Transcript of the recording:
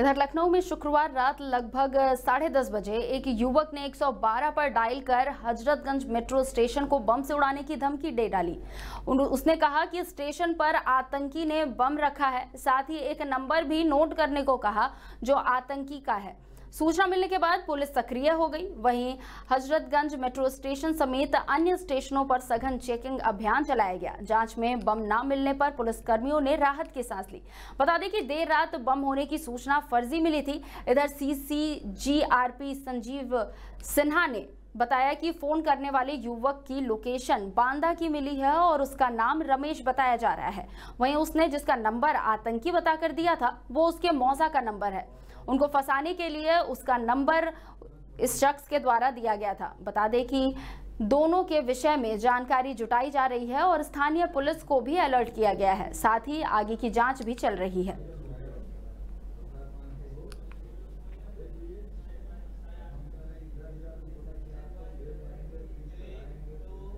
इधर लखनऊ में शुक्रवार रात लगभग साढ़े दस बजे एक युवक ने 112 पर डायल कर हजरतगंज मेट्रो स्टेशन को बम से उड़ाने की धमकी दे डाली उसने कहा कि स्टेशन पर आतंकी ने बम रखा है साथ ही एक नंबर भी नोट करने को कहा जो आतंकी का है सूचना मिलने के बाद पुलिस सक्रिय हो गई वहीं हजरतगंज मेट्रो स्टेशन समेत अन्य स्टेशनों पर सघन चेकिंग अभियान चलाया गया जांच में बम न मिलने पर पुलिसकर्मियों ने राहत की सांस ली बता दें कि देर रात बम होने की सूचना फर्जी मिली थी इधर सीसीजीआरपी संजीव सिन्हा ने बताया कि फोन करने वाले युवक की लोकेशन बांदा की मिली है और उसका नाम रमेश बताया जा रहा है वहीं उसने जिसका नंबर आतंकी बताकर दिया था वो उसके मौजा का नंबर है उनको फंसाने के लिए उसका नंबर इस शख्स के द्वारा दिया गया था बता दें कि दोनों के विषय में जानकारी जुटाई जा रही है और स्थानीय पुलिस को भी अलर्ट किया गया है साथ ही आगे की जांच भी चल रही है